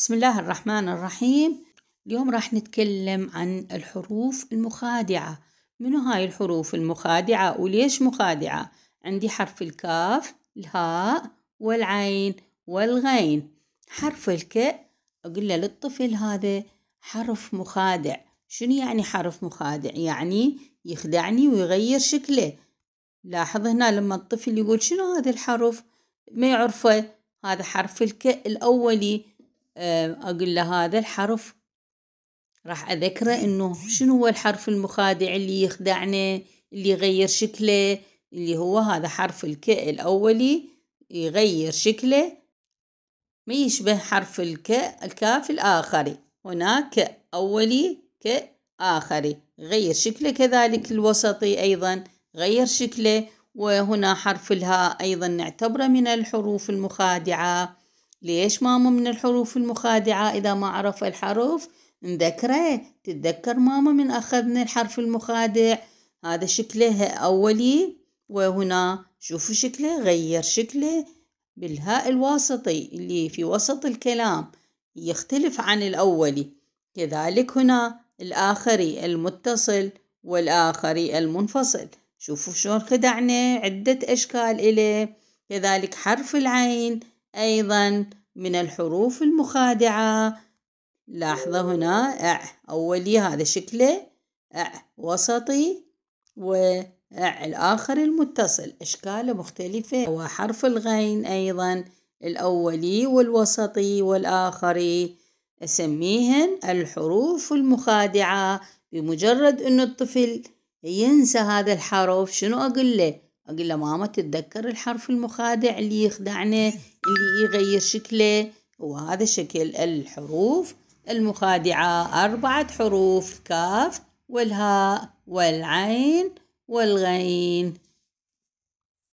بسم الله الرحمن الرحيم اليوم راح نتكلم عن الحروف المخادعة منو هاي الحروف المخادعة وليش مخادعة عندي حرف الكاف الهاء والعين والغين حرف الك أقول له للطفل هذا حرف مخادع شنو يعني حرف مخادع يعني يخدعني ويغير شكله لاحظ هنا لما الطفل يقول شنو هذا الحرف ما يعرفه هذا حرف الك الأولي أقول له هذا الحرف راح أذكره إنه شنو هو الحرف المخادع اللي يخدعنا اللي يغير شكله اللي هو هذا حرف الك الأولي يغير شكله ما يشبه حرف الك الكاف الآخري هناك أولي ك آخري غير شكله كذلك الوسطي أيضا غير شكله وهنا حرف الهاء أيضا نعتبره من الحروف المخادعة ليش ماما من الحروف المخادعة إذا ما عرف الحرف نذكره تتذكر ماما من أخذنا الحرف المخادع هذا شكله أولي وهنا شوفوا شكله غير شكله بالهاء الواسطي اللي في وسط الكلام يختلف عن الأولي كذلك هنا الآخري المتصل والآخري المنفصل شوفوا شلون خدعنا عدة أشكال إليه كذلك حرف العين أيضا من الحروف المخادعة لاحظة هنا أع أولي هذا شكله أع وسطي وأع الآخر المتصل أشكاله مختلفة وحرف الغين أيضا الأولي والوسطي والآخري أسميهن الحروف المخادعة بمجرد أن الطفل ينسى هذا الحرف شنو أقول له أقول له ماما تتذكر الحرف المخادع اللي يخدعنا اللي يغير شكله وهذا شكل الحروف المخادعة أربعة حروف كاف والهاء والعين والغين